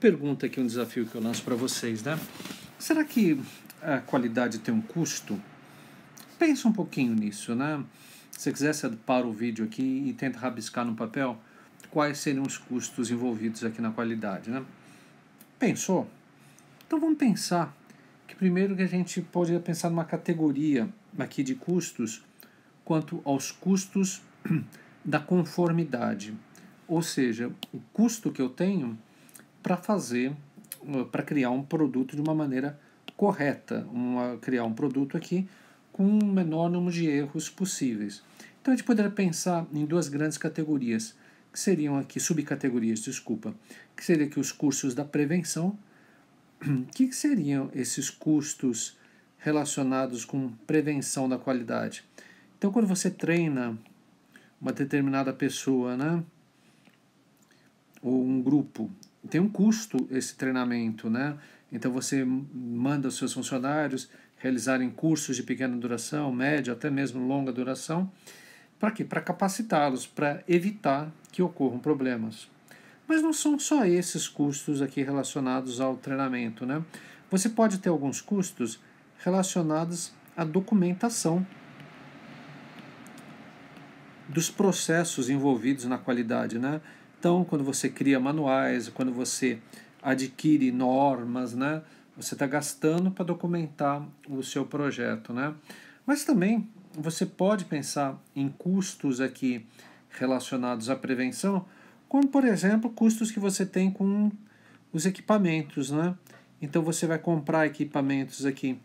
pergunta aqui, um desafio que eu lanço para vocês, né? Será que a qualidade tem um custo? Pensa um pouquinho nisso, né? Se você quiser, você para o vídeo aqui e tenta rabiscar no papel quais seriam os custos envolvidos aqui na qualidade, né? Pensou? Então vamos pensar que primeiro que a gente pode pensar numa categoria aqui de custos quanto aos custos da conformidade. Ou seja, o custo que eu tenho para fazer, eh, para criar um produto de uma maneira correta, uma, criar um produto aqui com o um menor número de erros possíveis. Então a gente poderia pensar em duas grandes categorias, que seriam aqui, subcategorias, desculpa, que seria aqui os cursos da prevenção, que, que seriam esses custos relacionados com prevenção da qualidade? Então quando você treina uma determinada pessoa, né, ou um grupo tem um custo esse treinamento, né? Então você manda os seus funcionários realizarem cursos de pequena duração, média, até mesmo longa duração, para quê? Para capacitá-los, para evitar que ocorram problemas. Mas não são só esses custos aqui relacionados ao treinamento, né? Você pode ter alguns custos relacionados à documentação dos processos envolvidos na qualidade, né? Então, quando você cria manuais, quando você adquire normas, né? Você está gastando para documentar o seu projeto, né? Mas também você pode pensar em custos aqui relacionados à prevenção, como por exemplo custos que você tem com os equipamentos, né? Então você vai comprar equipamentos aqui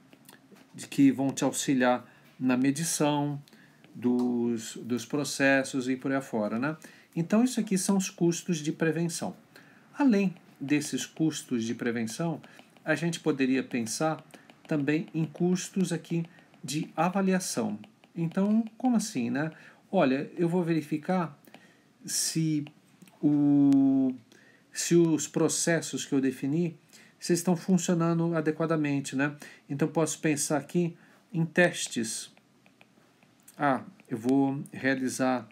que vão te auxiliar na medição, dos, dos processos e por aí afora. Né? Então, isso aqui são os custos de prevenção. Além desses custos de prevenção, a gente poderia pensar também em custos aqui de avaliação. Então, como assim, né? Olha, eu vou verificar se, o, se os processos que eu defini se estão funcionando adequadamente, né? Então, posso pensar aqui em testes ah, eu vou realizar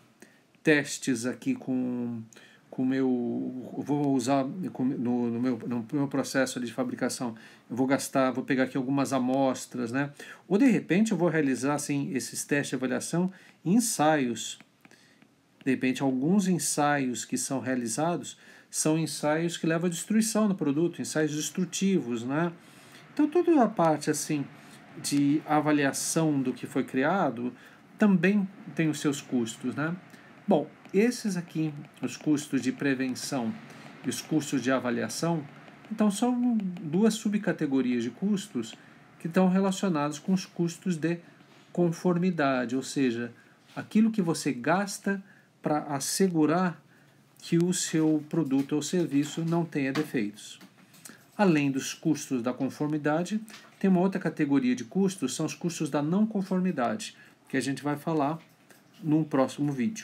testes aqui com com meu vou usar no, no, meu, no meu processo de fabricação eu vou gastar vou pegar aqui algumas amostras né ou de repente eu vou realizar assim esses testes de avaliação ensaios de repente alguns ensaios que são realizados são ensaios que levam à destruição do produto ensaios destrutivos né então toda a parte assim de avaliação do que foi criado também tem os seus custos, né? Bom, esses aqui, os custos de prevenção e os custos de avaliação, então são duas subcategorias de custos que estão relacionados com os custos de conformidade, ou seja, aquilo que você gasta para assegurar que o seu produto ou serviço não tenha defeitos. Além dos custos da conformidade, tem uma outra categoria de custos, são os custos da não conformidade que a gente vai falar num próximo vídeo.